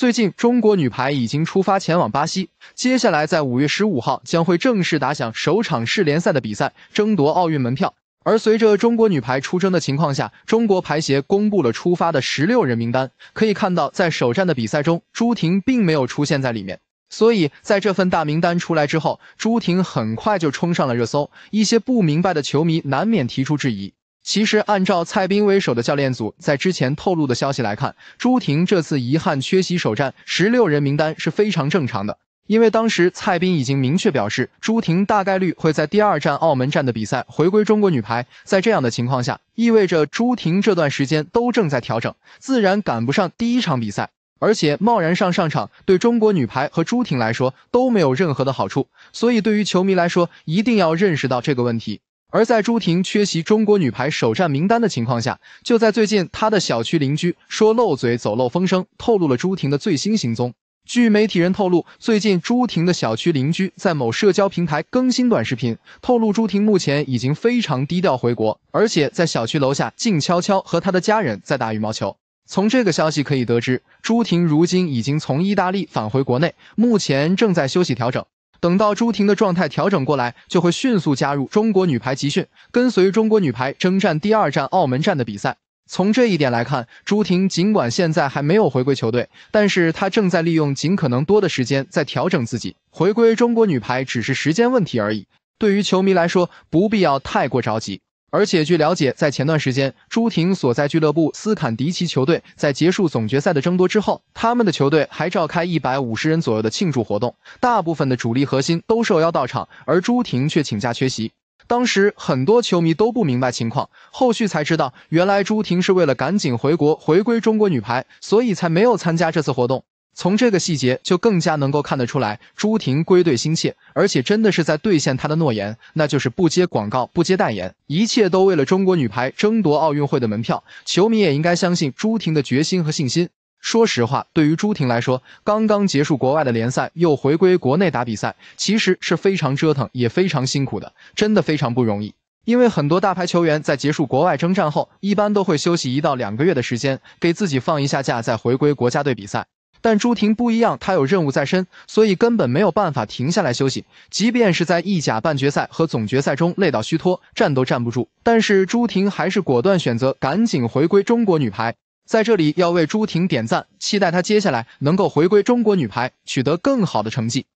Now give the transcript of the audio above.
最近，中国女排已经出发前往巴西，接下来在五月十五号将会正式打响首场世联赛的比赛，争夺奥运门票。而随着中国女排出征的情况下，中国排协公布了出发的十六人名单。可以看到，在首战的比赛中，朱婷并没有出现在里面，所以在这份大名单出来之后，朱婷很快就冲上了热搜。一些不明白的球迷难免提出质疑。其实，按照蔡斌为首的教练组在之前透露的消息来看，朱婷这次遗憾缺席首战，十六人名单是非常正常的。因为当时蔡斌已经明确表示，朱婷大概率会在第二站澳门站的比赛回归中国女排。在这样的情况下，意味着朱婷这段时间都正在调整，自然赶不上第一场比赛。而且，贸然上上场，对中国女排和朱婷来说都没有任何的好处。所以，对于球迷来说，一定要认识到这个问题。而在朱婷缺席中国女排首战名单的情况下，就在最近，她的小区邻居说漏嘴、走漏风声，透露了朱婷的最新行踪。据媒体人透露，最近朱婷的小区邻居在某社交平台更新短视频，透露朱婷目前已经非常低调回国，而且在小区楼下静悄悄和她的家人在打羽毛球。从这个消息可以得知，朱婷如今已经从意大利返回国内，目前正在休息调整。等到朱婷的状态调整过来，就会迅速加入中国女排集训，跟随中国女排征战第二站澳门站的比赛。从这一点来看，朱婷尽管现在还没有回归球队，但是她正在利用尽可能多的时间在调整自己，回归中国女排只是时间问题而已。对于球迷来说，不必要太过着急。而且据了解，在前段时间，朱婷所在俱乐部斯坎迪奇球队在结束总决赛的争夺之后，他们的球队还召开一百五十人左右的庆祝活动，大部分的主力核心都受邀到场，而朱婷却请假缺席。当时很多球迷都不明白情况，后续才知道，原来朱婷是为了赶紧回国回归中国女排，所以才没有参加这次活动。从这个细节就更加能够看得出来，朱婷归队心切，而且真的是在兑现她的诺言，那就是不接广告、不接代言，一切都为了中国女排争夺奥运会的门票。球迷也应该相信朱婷的决心和信心。说实话，对于朱婷来说，刚刚结束国外的联赛，又回归国内打比赛，其实是非常折腾，也非常辛苦的，真的非常不容易。因为很多大牌球员在结束国外征战后，一般都会休息一到两个月的时间，给自己放一下假，再回归国家队比赛。但朱婷不一样，她有任务在身，所以根本没有办法停下来休息。即便是在意甲半决赛和总决赛中累到虚脱，站都站不住，但是朱婷还是果断选择赶紧回归中国女排。在这里要为朱婷点赞，期待她接下来能够回归中国女排，取得更好的成绩。